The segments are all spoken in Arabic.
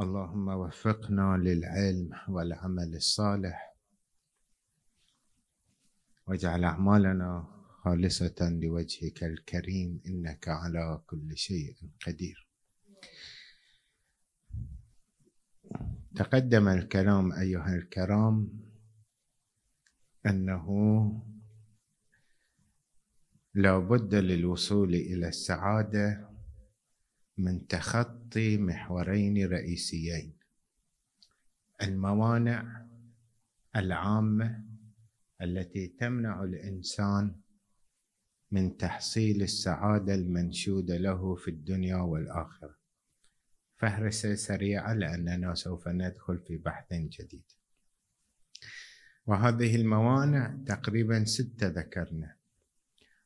اللهم وفقنا للعلم والعمل الصالح واجعل اعمالنا خالصه لوجهك الكريم انك على كل شيء قدير تقدم الكلام ايها الكرام انه لا بد للوصول الى السعاده من تخطي محورين رئيسيين الموانع العامه التي تمنع الانسان من تحصيل السعاده المنشوده له في الدنيا والاخره فهرسه سريعه لاننا سوف ندخل في بحث جديد وهذه الموانع تقريبا سته ذكرنا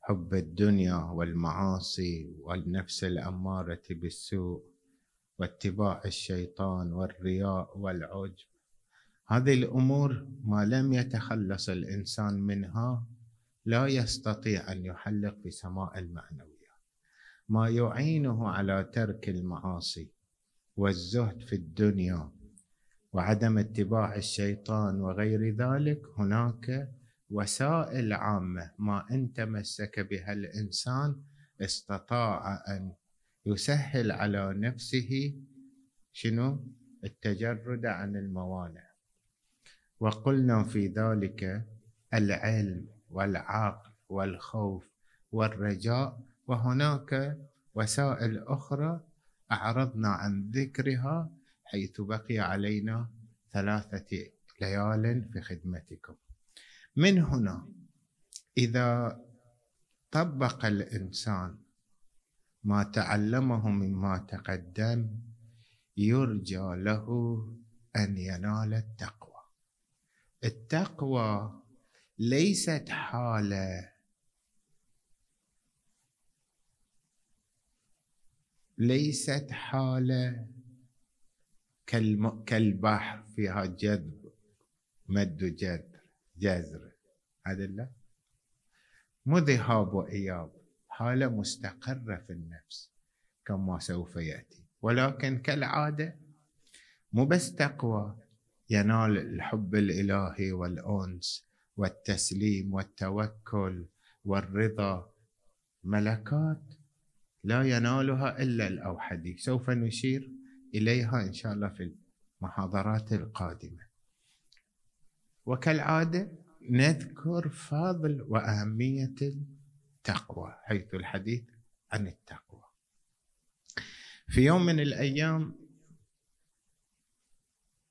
حب الدنيا والمعاصي والنفس الأمارة بالسوء واتباع الشيطان والرياء والعجب هذه الأمور ما لم يتخلص الإنسان منها لا يستطيع أن يحلق بسماء المعنويات ما يعينه على ترك المعاصي والزهد في الدنيا وعدم اتباع الشيطان وغير ذلك هناك وسائل عامة ما إن تمسك بها الإنسان استطاع أن يسهل على نفسه شنو التجرد عن الموانع وقلنا في ذلك العلم والعقل والخوف والرجاء وهناك وسائل أخرى أعرضنا عن ذكرها حيث بقي علينا ثلاثة ليال في خدمتكم من هنا إذا طبق الإنسان ما تعلمه مما تقدم يرجى له أن ينال التقوى التقوى ليست حالة ليست حالة كالبحر فيها جذب مد جذب جذر عدلة مو ذهاب وإياب حالة مستقرة في النفس كما سوف يأتي ولكن كالعادة مو بس تقوى ينال الحب الإلهي والأنس والتسليم والتوكل والرضا ملكات لا ينالها إلا الأوحدي سوف نشير إليها إن شاء الله في المحاضرات القادمة وكالعادة نذكر فضل وأهمية التقوى حيث الحديث عن التقوى في يوم من الأيام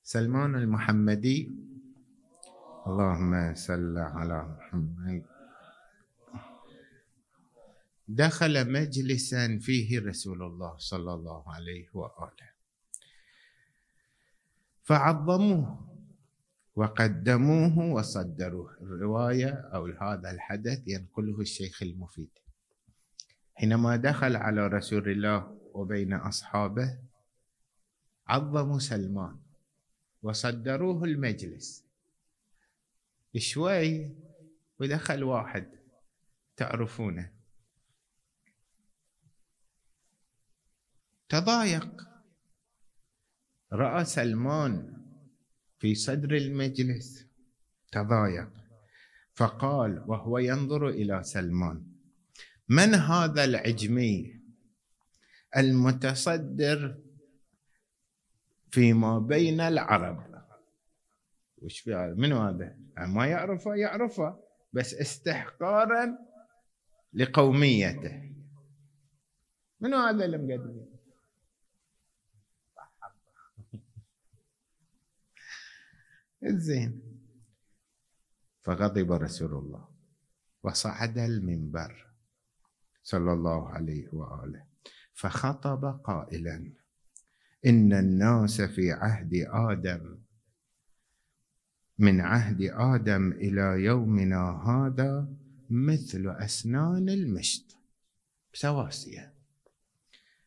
سلمان المحمدي اللهم صل على محمد دخل مجلسا فيه رسول الله صلى الله عليه وآله فعظموه وقدموه وصدروه الرواية أو هذا الحدث ينقله الشيخ المفيد حينما دخل على رسول الله وبين أصحابه عظموا سلمان وصدروه المجلس شوي ودخل واحد تعرفونه تضايق رأى سلمان في صدر المجلس تضايق فقال وهو ينظر الى سلمان من هذا العجمي المتصدر فيما بين العرب وش في من هذا ما يعرفه يعرفه بس استحقارا لقوميته من هذا المقدم الزين فغضب رسول الله وصعد المنبر صلى الله عليه واله فخطب قائلا ان الناس في عهد ادم من عهد ادم الى يومنا هذا مثل اسنان المشط سواسيه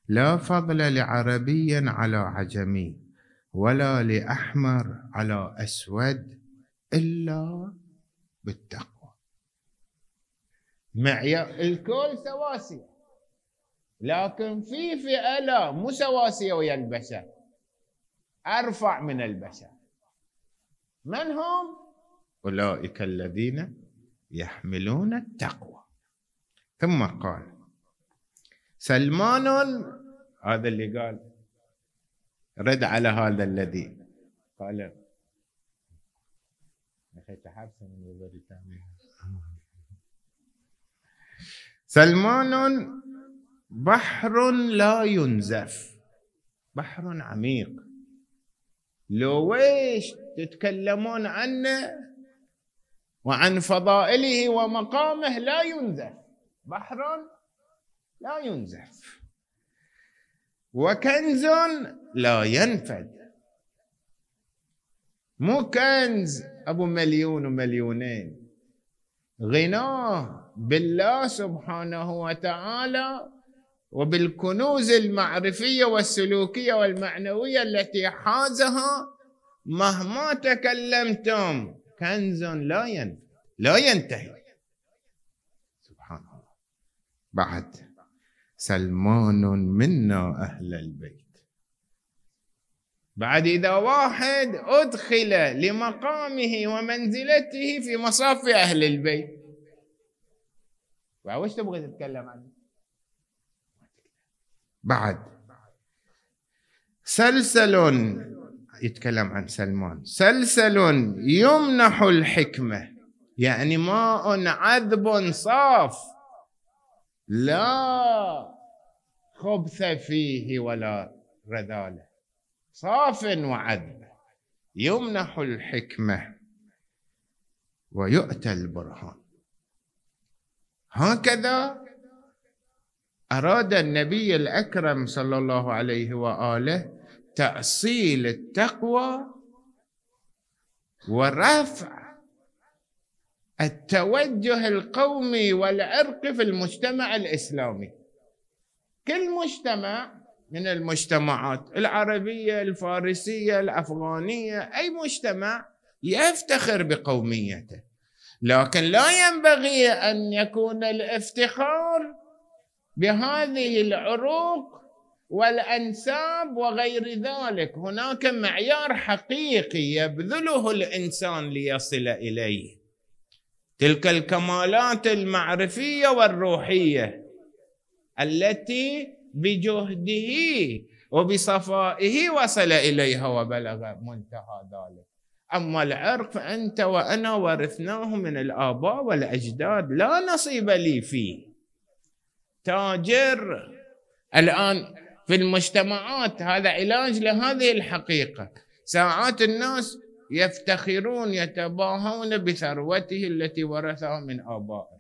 لا فضل لعربي على عجمي ولا لأحمر على أسود إلا بالتقوى معي الكل سواسية لكن في فئة لا مو سواسية ويا البشر أرفع من البشر من هم؟ أولئك الذين يحملون التقوى ثم قال سلمان هذا اللي قال رد على هذا الذي قال سلمان بحر لا ينزف بحر عميق لو ويش تتكلمون عنه وعن فضائله ومقامه لا ينزف بحر لا ينزف وكنز لا ينفد مو كنز ابو مليون ومليونين غناه بالله سبحانه وتعالى وبالكنوز المعرفيه والسلوكيه والمعنويه التي حازها مهما تكلمتم كنز لا ينفد لا ينتهي سبحان الله بعد سلمان منا أهل البيت بعد إذا واحد أدخل لمقامه ومنزلته في مصاف أهل البيت وش تبغى تتكلم عنه بعد سلسل يتكلم عن سلمان سلسل يمنح الحكمة يعني ماء عذب صاف لا خبث فيه ولا رذاله صاف وعذب يمنح الحكمه ويؤتى البرهان هكذا اراد النبي الاكرم صلى الله عليه واله تاصيل التقوى ورفع التوجه القومي والعرقي في المجتمع الاسلامي كل مجتمع من المجتمعات العربيه الفارسيه الافغانيه اي مجتمع يفتخر بقوميته لكن لا ينبغي ان يكون الافتخار بهذه العروق والانساب وغير ذلك هناك معيار حقيقي يبذله الانسان ليصل اليه تلك الكمالات المعرفيه والروحيه التي بجهده وبصفائه وصل اليها وبلغ منتهى ذلك اما العرق فانت وانا ورثناه من الاباء والاجداد لا نصيب لي فيه تاجر الان في المجتمعات هذا علاج لهذه الحقيقه ساعات الناس يفتخرون يتباهون بثروته التي ورثها من آبائه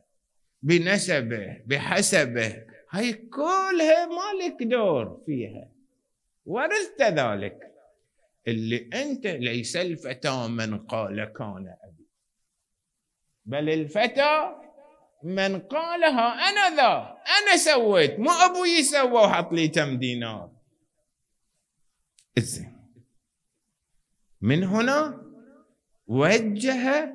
بنسبه بحسبه هاي كلها مالك دور فيها ورثت ذلك اللي أنت ليس الفتى من قال كان أبي بل الفتى من قالها أنا ذا أنا سويت مو أبوي سوى وحط لي كم دينار زين من هنا وجه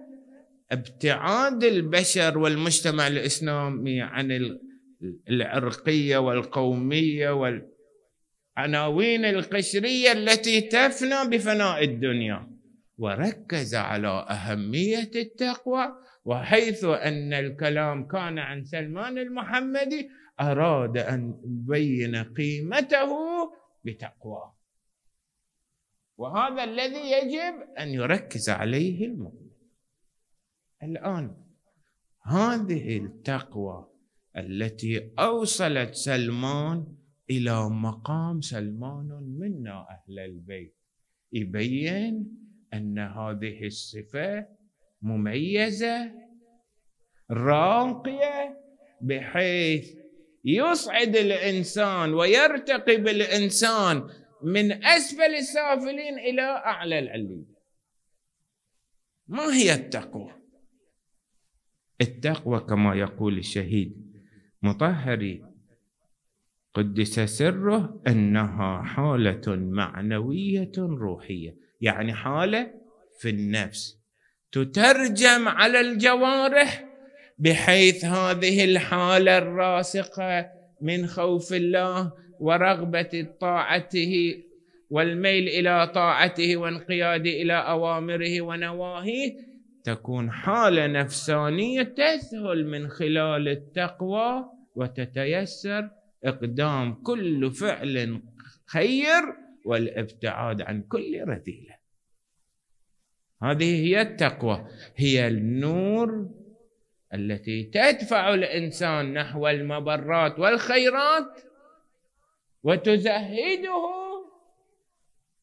ابتعاد البشر والمجتمع الاسلامي عن العرقيه والقوميه والعناوين القشريه التي تفنى بفناء الدنيا وركز على اهميه التقوى وحيث ان الكلام كان عن سلمان المحمدي اراد ان يبين قيمته بتقواه وهذا الذي يجب أن يركز عليه المؤمن الآن هذه التقوى التي أوصلت سلمان إلى مقام سلمان منا أهل البيت يبين أن هذه الصفة مميزة راقية بحيث يصعد الإنسان ويرتقي بالإنسان من أسفل السافلين إلى أعلى العليين ما هي التقوى التقوى كما يقول الشهيد مطهري قدس سره انها حاله معنويه روحيه يعني حاله في النفس تترجم على الجوارح بحيث هذه الحاله الراسخه من خوف الله ورغبه طاعته والميل الى طاعته وانقياد الى اوامره ونواهيه تكون حاله نفسانيه تسهل من خلال التقوى وتتيسر اقدام كل فعل خير والابتعاد عن كل رذيله هذه هي التقوى هي النور التي تدفع الانسان نحو المبرات والخيرات وتزهده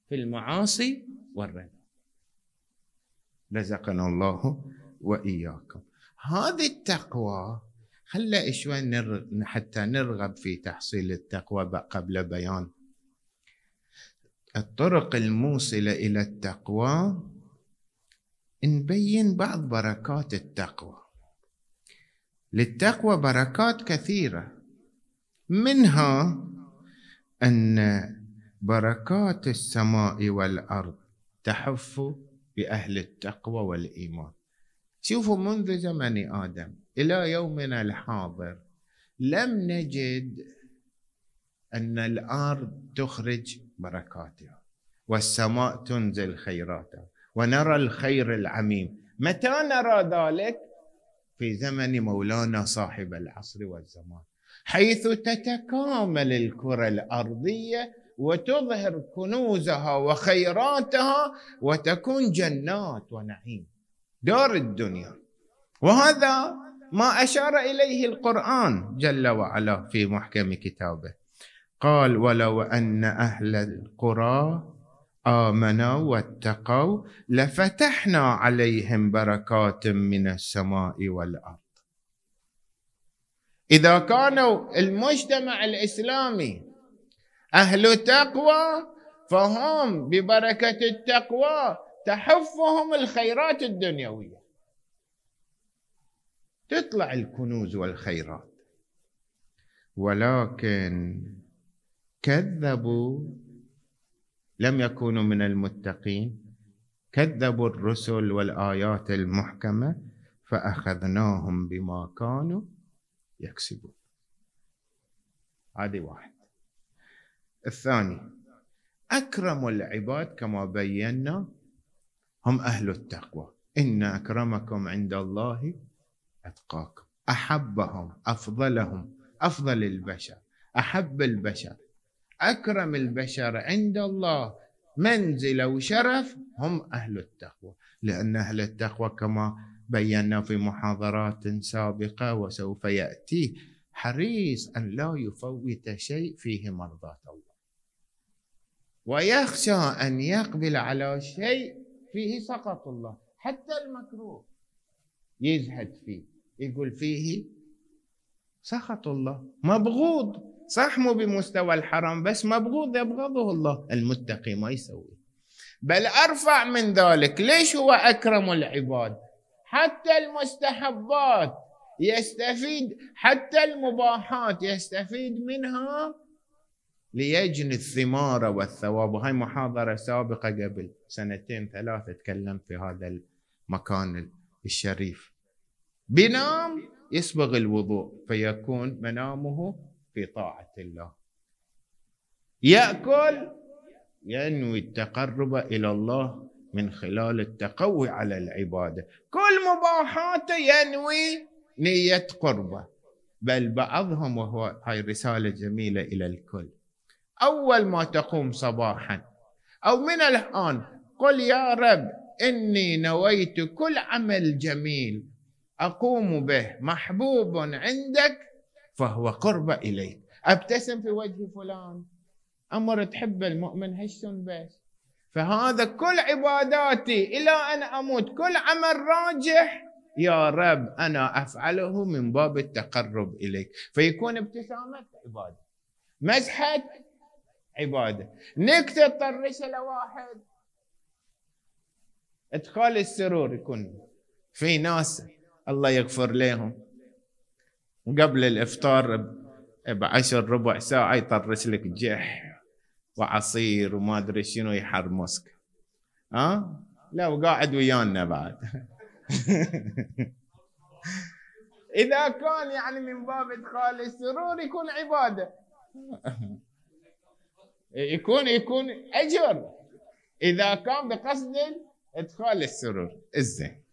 في المعاصي والرذائل رزقنا الله واياكم هذه التقوى خلى شوي حتى نرغب في تحصيل التقوى قبل بيان الطرق الموصلة إلى التقوى نبين بعض بركات التقوى للتقوى بركات كثيرة منها أن بركات السماء والأرض تحف بأهل التقوى والإيمان شوفوا منذ زمن آدم إلى يومنا الحاضر لم نجد أن الأرض تخرج بركاتها والسماء تنزل خيراتها ونرى الخير العميم متى نرى ذلك في زمن مولانا صاحب العصر والزمان حيث تتكامل الكره الارضيه وتظهر كنوزها وخيراتها وتكون جنات ونعيم دار الدنيا وهذا ما اشار اليه القران جل وعلا في محكم كتابه قال ولو ان اهل القرى امنوا واتقوا لفتحنا عليهم بركات من السماء والارض إذا كانوا المجتمع الإسلامي أهل تقوى فهم ببركة التقوى تحفهم الخيرات الدنيوية تطلع الكنوز والخيرات ولكن كذبوا لم يكونوا من المتقين كذبوا الرسل والآيات المحكمة فأخذناهم بما كانوا يكسبون هذه واحد الثاني أكرم العباد كما بينا هم أهل التقوى إن أكرمكم عند الله أتقاكم أحبهم أفضلهم أفضل البشر أحب البشر أكرم البشر عند الله منزلة وشرف هم أهل التقوى لأن أهل التقوى كما بينا في محاضرات سابقة وسوف يأتي حريص أن لا يفوت شيء فيه مرضاة الله ويخشى أن يقبل على شيء فيه سقط الله حتى المكروه يزهد فيه يقول فيه سخط الله مبغوض صح مو بمستوى الحرام بس مبغوض يبغضه الله المتقي ما يسوي بل ارفع من ذلك ليش هو اكرم العباد حتى المستحبات يستفيد حتى المباحات يستفيد منها ليجني الثمار والثواب وهي محاضرة سابقة قبل سنتين ثلاثة تكلمت في هذا المكان الشريف بنام يسبغ الوضوء فيكون منامه في طاعة الله يأكل ينوي التقرب إلى الله من خلال التقوي على العبادة كل مباحاته ينوي نية قربة بل بعضهم وهو هاي رسالة جميلة إلى الكل أول ما تقوم صباحا أو من الآن قل يا رب إني نويت كل عمل جميل أقوم به محبوب عندك فهو قرب إليك أبتسم في وجه فلان أمر تحب المؤمن هالشون بس فهذا كل عباداتي إلى أن أموت كل عمل راجح يا رب أنا أفعله من باب التقرب إليك فيكون ابتسامتك عبادة مزحك عبادة نكتة طرش لواحد ادخال السرور يكون في ناس الله يغفر لهم قبل الافطار بعشر ربع ساعة يطرش لك جح وعصير وما ادري شنو يحرمسك ها أه؟ لا وقاعد ويانا بعد اذا كان يعني من باب ادخال السرور يكون عباده يكون يكون اجر اذا كان بقصد ادخال السرور الزين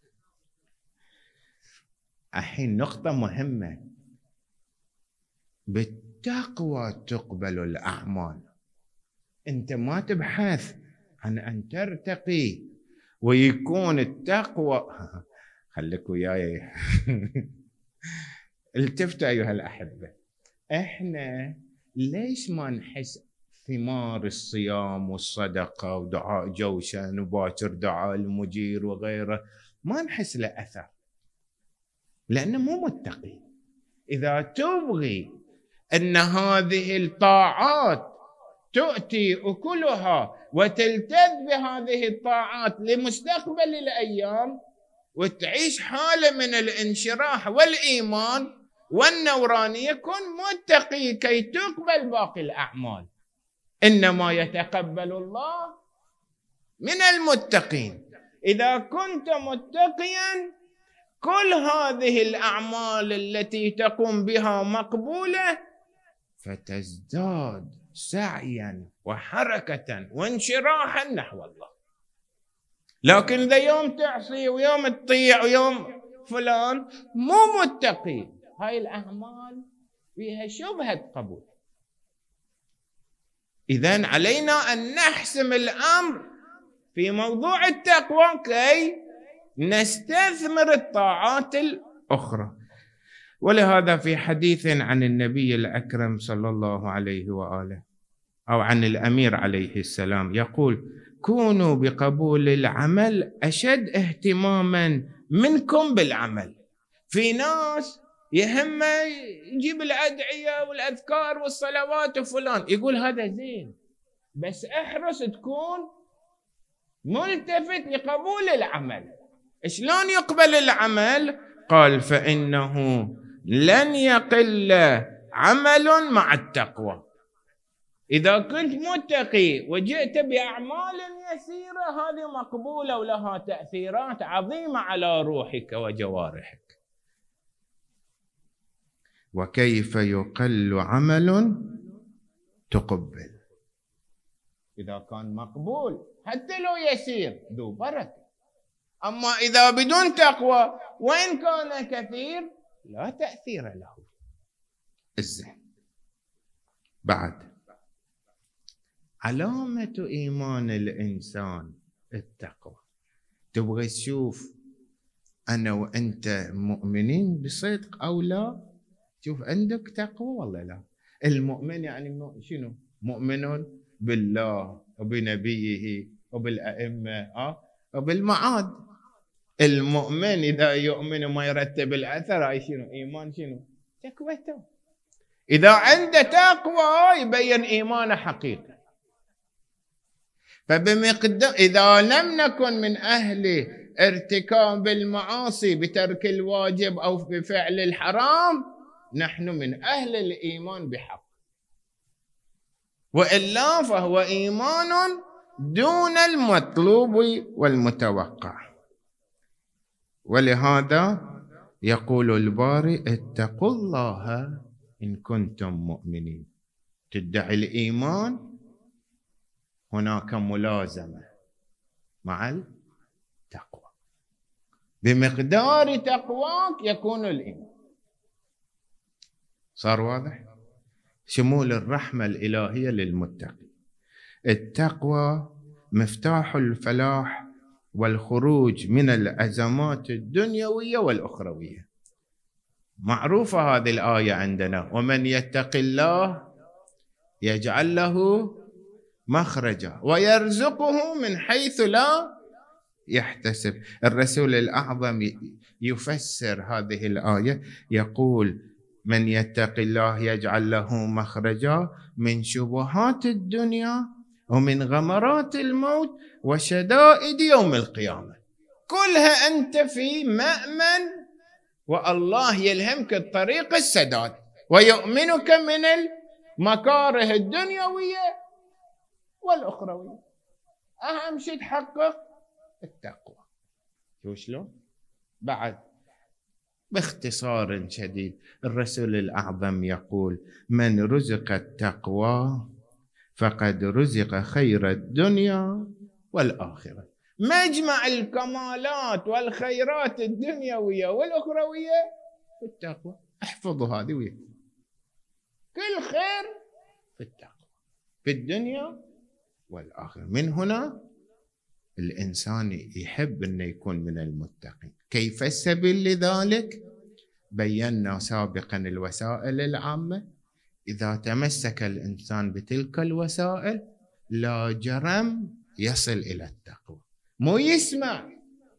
الحين نقطة مهمة بالتقوى تقبل الأعمال انت ما تبحث عن ان ترتقي ويكون التقوى خليك وياي التفتوا ايها الاحبه احنا ليش ما نحس ثمار الصيام والصدقه ودعاء جوشن وباكر دعاء المجير وغيره ما نحس له اثر لانه مو متقي اذا تبغي ان هذه الطاعات تؤتي اكلها وتلتذ بهذه الطاعات لمستقبل الايام وتعيش حاله من الانشراح والايمان والنورانيه كن متقي كي تقبل باقي الاعمال انما يتقبل الله من المتقين اذا كنت متقيا كل هذه الاعمال التي تقوم بها مقبوله فتزداد سعيا وحركة وانشراحا نحو الله لكن إذا يوم تعصي ويوم تطيع ويوم فلان مو متقي هاي الأعمال فيها شبهة قبول إذا علينا أن نحسم الأمر في موضوع التقوى كي نستثمر الطاعات الأخرى ولهذا في حديث عن النبي الأكرم صلى الله عليه وآله او عن الامير عليه السلام يقول كونوا بقبول العمل اشد اهتماما منكم بالعمل في ناس يهمه يجيب الادعيه والاذكار والصلوات وفلان يقول هذا زين بس احرص تكون ملتفت لقبول العمل شلون يقبل العمل قال فانه لن يقل عمل مع التقوى إذا كنت متقي وجئت بأعمال يسيرة هذه مقبولة ولها تأثيرات عظيمة على روحك وجوارحك وكيف يقل عمل تقبل إذا كان مقبول حتى لو يسير ذو بركة أما إذا بدون تقوى وإن كان كثير لا تأثير له الزين بعد علامة إيمان الإنسان التقوى تبغى تشوف أنا وأنت مؤمنين بصدق أو لا شوف عندك تقوى ولا لا المؤمن يعني شنو مؤمن بالله وبنبيه وبالأئمة آه؟ وبالمعاد المؤمن إذا يؤمن وما يرتب الأثر أي شنو إيمان شنو تقوته إذا عنده تقوى يبين إيمانه حقيقي فبمقدار إذا لم نكن من أهل ارتكاب المعاصي بترك الواجب أو بفعل الحرام نحن من أهل الإيمان بحق وإلا فهو إيمان دون المطلوب والمتوقع ولهذا يقول الباري اتقوا الله إن كنتم مؤمنين تدعي الإيمان هناك ملازمه مع التقوى بمقدار تقواك يكون الايمان صار واضح شمول الرحمه الالهيه للمتقي التقوى مفتاح الفلاح والخروج من الازمات الدنيويه والاخرويه معروفه هذه الايه عندنا ومن يتق الله يجعل له مخرجا ويرزقه من حيث لا يحتسب الرسول الأعظم يفسر هذه الآية يقول من يتق الله يجعل له مخرجا من شبهات الدنيا ومن غمرات الموت وشدائد يوم القيامة كلها أنت في مأمن والله يلهمك الطريق السداد ويؤمنك من المكاره الدنيوية والأخروية أهم شيء تحقق التقوى شو شلون؟ بعد باختصار شديد الرسول الأعظم يقول من رزق التقوى فقد رزق خير الدنيا والآخرة مجمع الكمالات والخيرات الدنيوية والأخروية في التقوى احفظوا هذه ويا كل خير في التقوى في الدنيا والآخر من هنا الإنسان يحب أن يكون من المتقين كيف السبيل لذلك بينا سابقا الوسائل العامة إذا تمسك الإنسان بتلك الوسائل لا جرم يصل إلى التقوى مو يسمع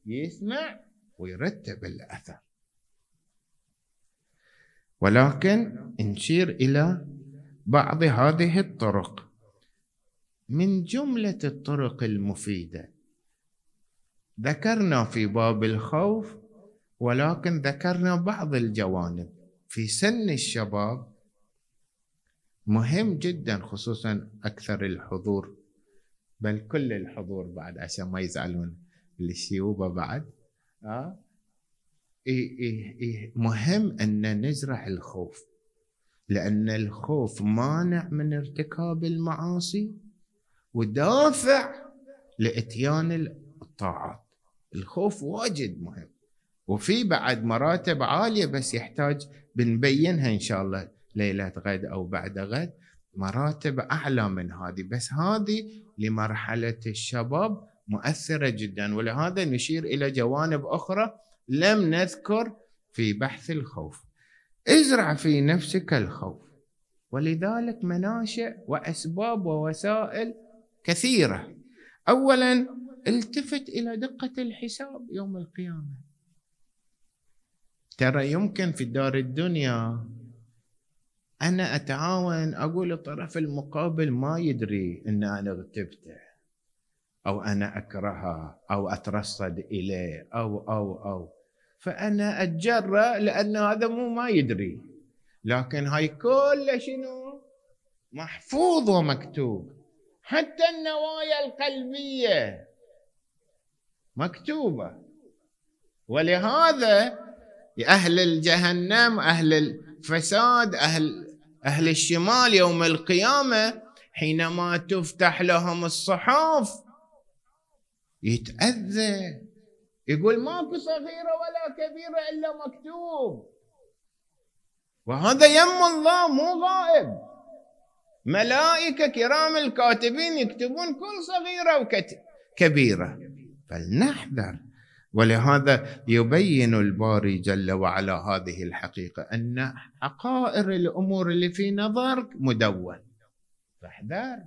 يسمع ويرتب الأثر ولكن نشير إلى بعض هذه الطرق من جمله الطرق المفيده ذكرنا في باب الخوف ولكن ذكرنا بعض الجوانب في سن الشباب مهم جدا خصوصا اكثر الحضور بل كل الحضور بعد عشان ما يزعلون الشيوبه بعد آه إيه إيه مهم ان نزرع الخوف لان الخوف مانع من ارتكاب المعاصي ودافع لاتيان الطاعات الخوف واجد مهم وفي بعد مراتب عاليه بس يحتاج بنبينها ان شاء الله ليله غد او بعد غد مراتب اعلى من هذه بس هذه لمرحله الشباب مؤثره جدا ولهذا نشير الى جوانب اخرى لم نذكر في بحث الخوف ازرع في نفسك الخوف ولذلك مناشئ واسباب ووسائل كثيرة أولا التفت إلى دقة الحساب يوم القيامة ترى يمكن في دار الدنيا أنا أتعاون أقول الطرف المقابل ما يدري أن أنا غتبته أو أنا أكرهه أو أترصد إليه أو أو أو فأنا أتجرأ لأن هذا مو ما يدري لكن هاي كل شنو محفوظ ومكتوب حتى النوايا القلبيه مكتوبه ولهذا اهل الجهنم اهل الفساد اهل اهل الشمال يوم القيامه حينما تفتح لهم الصحف يتاذى يقول ماكو صغيره ولا كبيره الا مكتوب وهذا يم الله مو غائب ملائكة كرام الكاتبين يكتبون كل صغيرة وكبيرة فلنحذر ولهذا يبين الباري جل وعلا هذه الحقيقة أن حقائر الأمور اللي في نظرك مدون فاحذر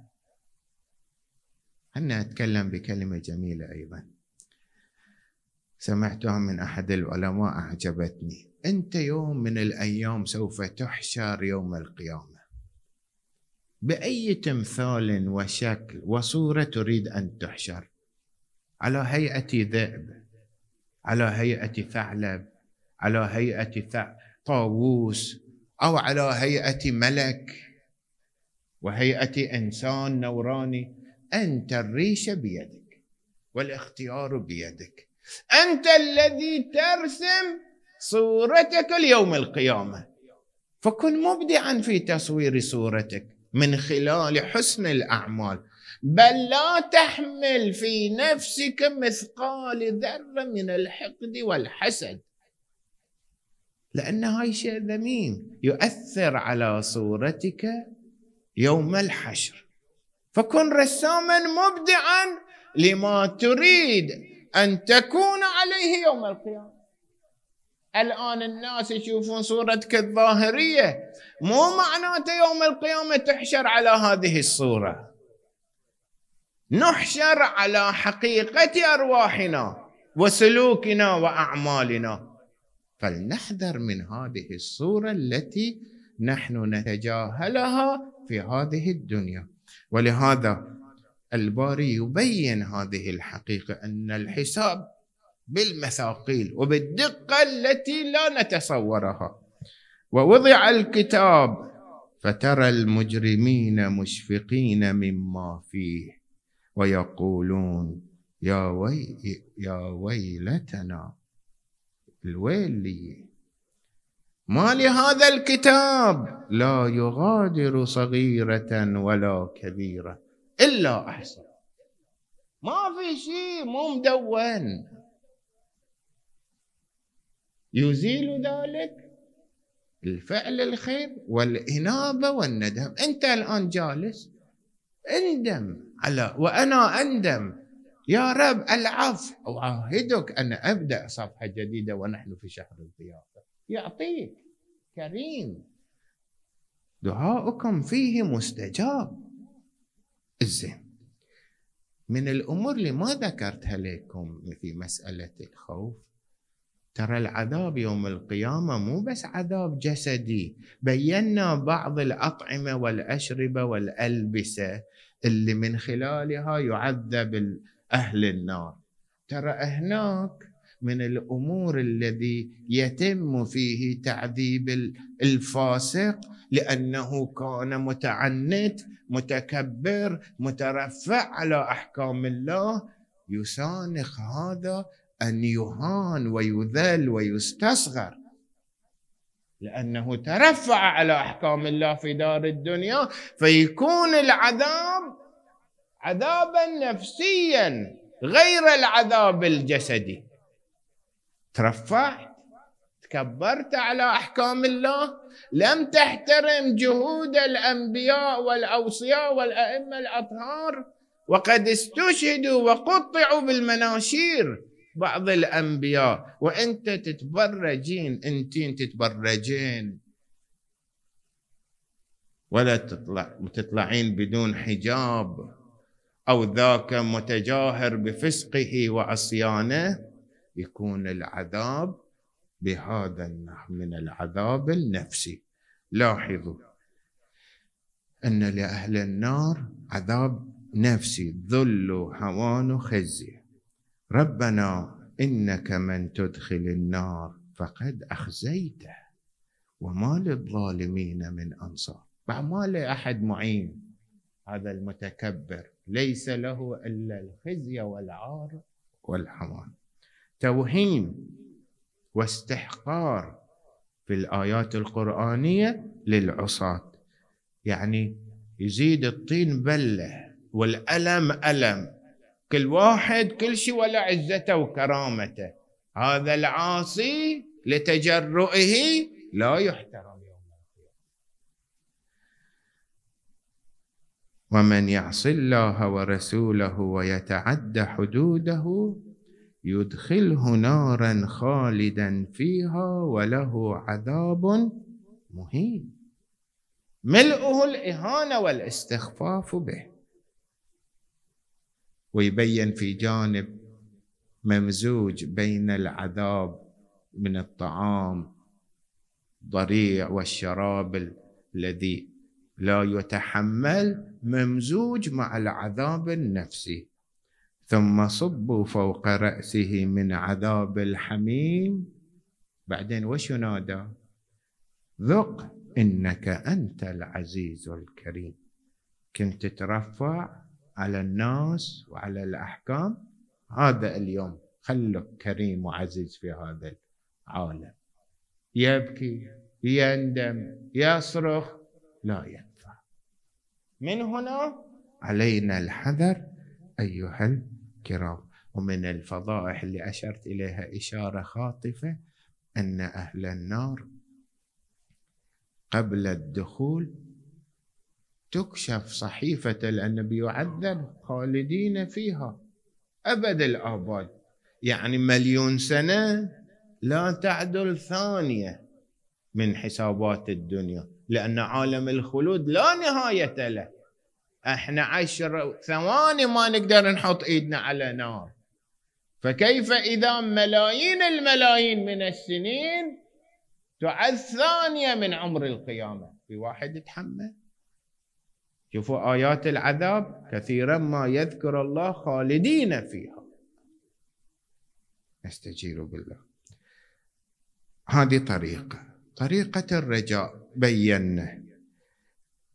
أنا أتكلم بكلمة جميلة أيضا سمعتها من أحد العلماء أعجبتني أنت يوم من الأيام سوف تحشر يوم القيامة باي تمثال وشكل وصوره تريد ان تحشر على هيئه ذئب على هيئه ثعلب على هيئه طاووس او على هيئه ملك وهيئه انسان نوراني انت الريشه بيدك والاختيار بيدك انت الذي ترسم صورتك اليوم القيامه فكن مبدعا في تصوير صورتك من خلال حسن الاعمال بل لا تحمل في نفسك مثقال ذره من الحقد والحسد لان هاي شيء ذميم يؤثر على صورتك يوم الحشر فكن رساما مبدعا لما تريد ان تكون عليه يوم القيامه الآن الناس يشوفون صورتك الظاهرية مو معناته يوم القيامة تحشر على هذه الصورة نحشر على حقيقة أرواحنا وسلوكنا وأعمالنا فلنحذر من هذه الصورة التي نحن نتجاهلها في هذه الدنيا ولهذا الباري يبين هذه الحقيقة أن الحساب بالمثاقيل وبالدقة التي لا نتصورها ووضع الكتاب فترى المجرمين مشفقين مما فيه ويقولون يا وي يا ويلتنا الويل لي ما لهذا الكتاب لا يغادر صغيرة ولا كبيرة إلا أحسن ما في شيء مو مدون يزيل ذلك الفعل الخير والإنابة والندم أنت الآن جالس اندم على وأنا أندم يا رب العفو أعاهدك أن أبدأ صفحة جديدة ونحن في شهر الضيافة يعطيك كريم دعاؤكم فيه مستجاب الزين من الأمور اللي ما ذكرتها لكم في مسألة الخوف ترى العذاب يوم القيامة مو بس عذاب جسدي بينا بعض الأطعمة والأشربة والألبسة اللي من خلالها يعذب أهل النار ترى هناك من الامور الذي يتم فيه تعذيب الفاسق لانه كان متعنت متكبر مترفع على احكام الله يسانخ هذا ان يهان ويذل ويستصغر لانه ترفع على احكام الله في دار الدنيا فيكون العذاب عذابا نفسيا غير العذاب الجسدي ترفعت تكبرت على احكام الله لم تحترم جهود الانبياء والاوصياء والائمه الاطهار وقد استشهدوا وقطعوا بالمناشير بعض الأنبياء وأنت تتبرجين أنتين تتبرجين ولا تطلع تطلعين بدون حجاب أو ذاك متجاهر بفسقه وعصيانه يكون العذاب بهذا النحو من العذاب النفسي لاحظوا أن لأهل النار عذاب نفسي ذل وهوان وخزي ربنا انك من تدخل النار فقد اخزيته وما للظالمين من انصار ما لاحد معين هذا المتكبر ليس له الا الخزي والعار والحمان توهين واستحقار في الايات القرانيه للعصاه يعني يزيد الطين بله والالم الم كل واحد كل شيء ولا عزته وكرامته هذا العاصي لتجرؤه لا يحترم يوم القيامة ومن يعص الله ورسوله ويتعدى حدوده يدخله نارا خالدا فيها وله عذاب مهين ملؤه الإهانة والاستخفاف به ويبين في جانب ممزوج بين العذاب من الطعام ضريع والشراب الذي لا يتحمل ممزوج مع العذاب النفسي ثم صبوا فوق رأسه من عذاب الحميم بعدين وش ينادى ذق إنك أنت العزيز الكريم كنت ترفع على الناس وعلى الأحكام هذا اليوم خلك كريم وعزيز في هذا العالم يبكي يندم يصرخ لا ينفع من هنا علينا الحذر أيها الكرام ومن الفضائح اللي أشرت إليها إشارة خاطفة أن أهل النار قبل الدخول تكشف صحيفة الأنبي يعذب خالدين فيها أبد الآباد يعني مليون سنة لا تعدل ثانية من حسابات الدنيا لأن عالم الخلود لا نهاية له احنا عشر ثواني ما نقدر نحط ايدنا على نار فكيف إذا ملايين الملايين من السنين تعد ثانية من عمر القيامة في واحد يتحمل شوفوا آيات العذاب كثيرا ما يذكر الله خالدين فيها نستجير بالله هذه طريقة طريقة الرجاء بينا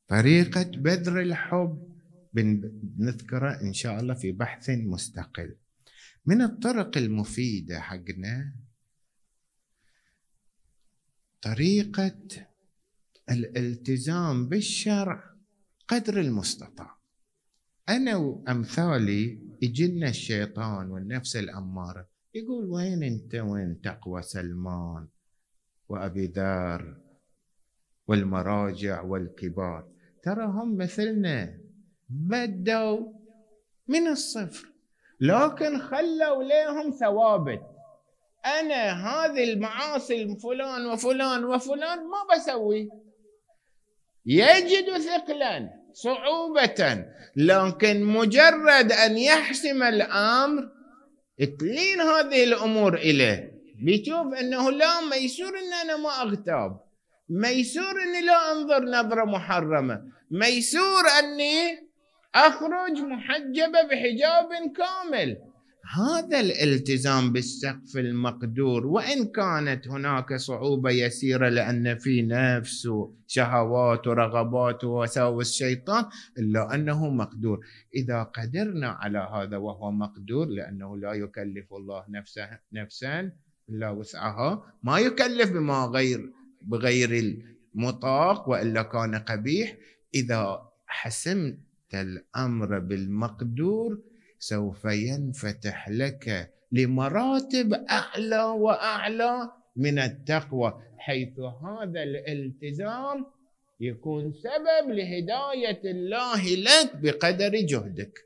طريقة بذر الحب بنذكره إن شاء الله في بحث مستقل من الطرق المفيدة حقنا طريقة الالتزام بالشرع قدر المستطاع أنا وأمثالي يجينا الشيطان والنفس الأمارة يقول وين أنت وين تقوى سلمان وأبي ذر والمراجع والكبار ترى هم مثلنا بدوا من الصفر لكن خلوا لهم ثوابت أنا هذه المعاصي فلان وفلان وفلان ما بسوي يجد ثقلا صعوبة لكن مجرد أن يحسم الأمر تلين هذه الأمور إليه بيشوف أنه لا ميسور أن أنا ما أغتاب ميسور أني لا أنظر نظرة محرمة ميسور أني أخرج محجبة بحجاب كامل هذا الالتزام بالسقف المقدور وان كانت هناك صعوبه يسيره لان في نفس شهوات ورغبات ووساوس الشيطان الا انه مقدور اذا قدرنا على هذا وهو مقدور لانه لا يكلف الله نفسه نفسا الا وسعها ما يكلف بما غير بغير المطاق والا كان قبيح اذا حسمت الامر بالمقدور سوف ينفتح لك لمراتب اعلى واعلى من التقوى حيث هذا الالتزام يكون سبب لهدايه الله لك بقدر جهدك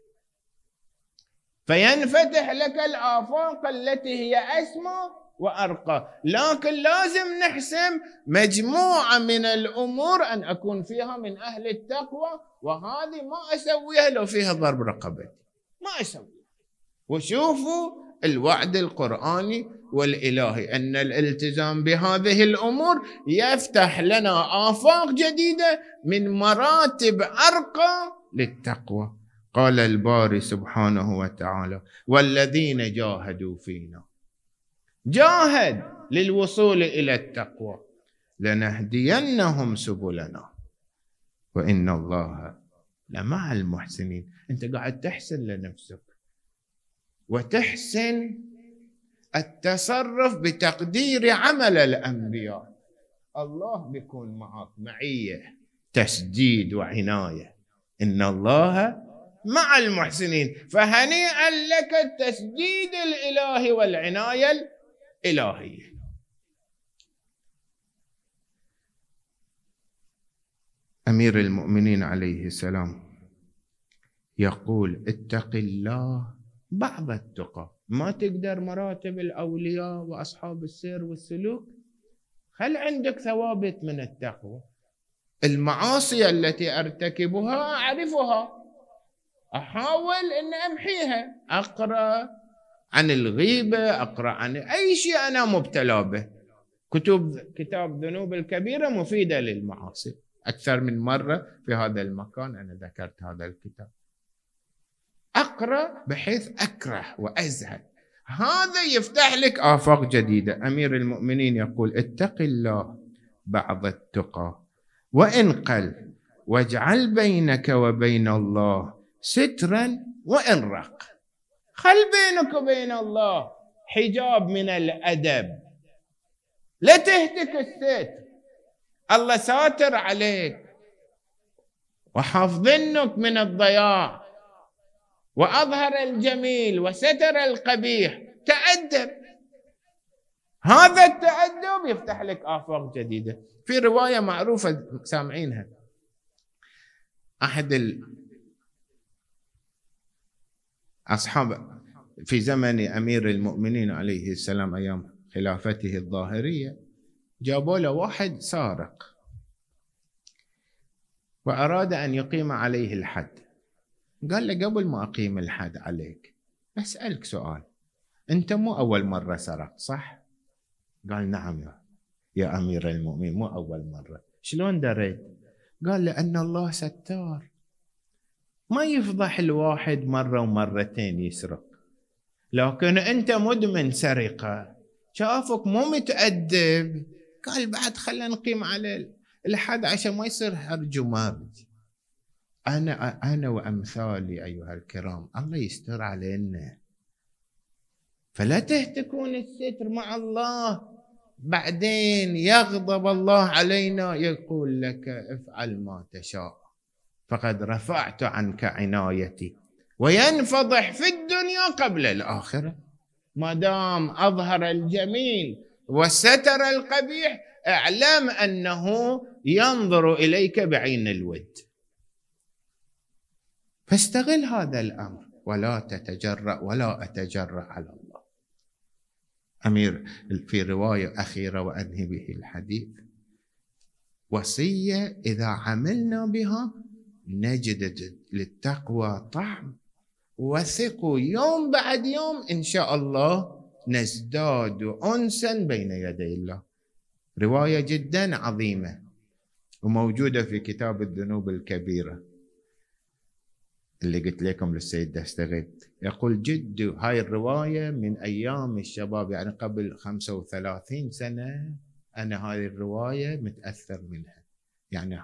فينفتح لك الافاق التي هي اسمى وارقى لكن لازم نحسم مجموعه من الامور ان اكون فيها من اهل التقوى وهذه ما اسويها لو فيها ضرب رقبتي ما يسوي وشوفوا الوعد القرآني والإلهي أن الالتزام بهذه الأمور يفتح لنا آفاق جديدة من مراتب أرقى للتقوى قال الباري سبحانه وتعالى والذين جاهدوا فينا جاهد للوصول إلى التقوى لنهدينهم سبلنا وإن الله لا مع المحسنين انت قاعد تحسن لنفسك وتحسن التصرف بتقدير عمل الانبياء الله بيكون معك معيه تسديد وعنايه ان الله مع المحسنين فهنيئا لك التسديد الالهي والعنايه الالهيه امير المؤمنين عليه السلام يقول اتق الله بعض التقى ما تقدر مراتب الأولياء وأصحاب السير والسلوك هل عندك ثوابت من التقوى المعاصي التي أرتكبها أعرفها أحاول أن أمحيها أقرأ عن الغيبة أقرأ عن أي شيء أنا مبتلى به كتب كتاب ذنوب الكبيرة مفيدة للمعاصي أكثر من مرة في هذا المكان أنا ذكرت هذا الكتاب أقرأ بحيث أكره وأزهد هذا يفتح لك آفاق جديدة أمير المؤمنين يقول اتق الله بعض التقى وإن قل واجعل بينك وبين الله سترا وإن رق خل بينك وبين الله حجاب من الأدب لا تهتك الستر الله ساتر عليك وحافظنك من الضياع واظهر الجميل وستر القبيح تادب هذا التادب يفتح لك افاق جديده في روايه معروفه سامعينها احد اصحاب في زمن امير المؤمنين عليه السلام ايام خلافته الظاهريه جابوا له واحد سارق واراد ان يقيم عليه الحد قال له قبل ما أقيم الحد عليك أسألك سؤال أنت مو أول مرة سرقت صح؟ قال نعم يا, يا أمير المؤمنين مو أول مرة شلون دريت؟ قال لأن الله ستار ما يفضح الواحد مرة ومرتين يسرق لكن أنت مدمن سرقة شافك مو متأدب قال بعد خلينا نقيم على الحد عشان ما يصير هرج ومرج أنا أنا وأمثالي أيها الكرام الله يستر علينا فلا تهتكون الستر مع الله بعدين يغضب الله علينا يقول لك افعل ما تشاء فقد رفعت عنك عنايتي وينفضح في الدنيا قبل الآخرة ما دام أظهر الجميل وستر القبيح اعلم أنه ينظر إليك بعين الود فاستغل هذا الامر ولا تتجرأ ولا أتجرأ على الله أمير في رواية أخيرة وأنهي به الحديث وصية إذا عملنا بها نجد للتقوى طعم وثقوا يوم بعد يوم إن شاء الله نزداد أنسا بين يدي الله رواية جدا عظيمة وموجودة في كتاب الذنوب الكبيرة اللي قلت لكم للسيد دستغي يقول جد هاي الرواية من أيام الشباب يعني قبل 35 سنة أنا هاي الرواية متأثر منها يعني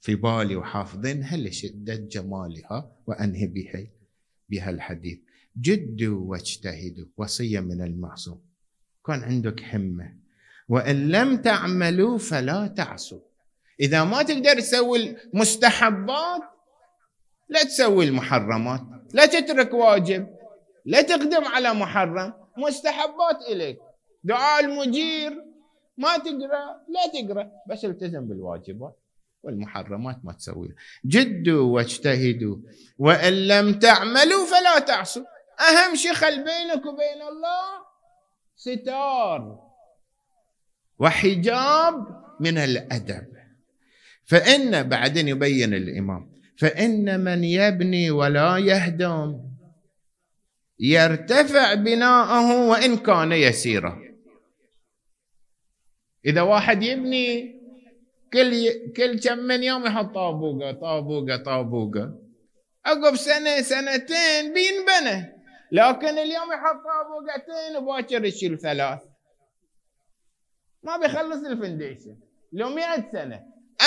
في بالي وحافظينها لشدة جمالها وأنهي بها بها الحديث جدوا واجتهدوا وصية من المعصوم كان عندك همة وإن لم تعملوا فلا تعصوا إذا ما تقدر تسوي المستحبات لا تسوي المحرمات لا تترك واجب لا تقدم على محرم مستحبات إليك دعاء المجير ما تقرأ لا تقرأ بس التزم بالواجبات والمحرمات ما تسويها جدوا واجتهدوا وإن لم تعملوا فلا تعصوا أهم شيء خل بينك وبين الله ستار وحجاب من الأدب فإن بعدين يبين الإمام فإن من يبني ولا يهدم يرتفع بناءه وإن كان يسيرا إذا واحد يبني كل كل كم من يوم يحط طابوقة طابوقة طابوقة عقب سنة سنتين بينبنى لكن اليوم يحط طابوقتين وباكر يشيل ثلاث ما بيخلص الفنديشن لو 100 سنة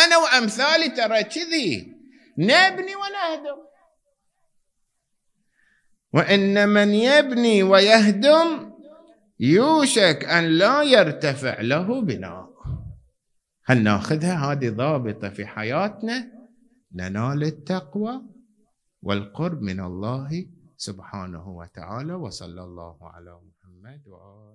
أنا وأمثالي ترى كذي نبني ونهدم وإن من يبني ويهدم يوشك أن لا يرتفع له بناء هل ناخذها هذه ضابطة في حياتنا ننال التقوى والقرب من الله سبحانه وتعالى وصلى الله على محمد وآله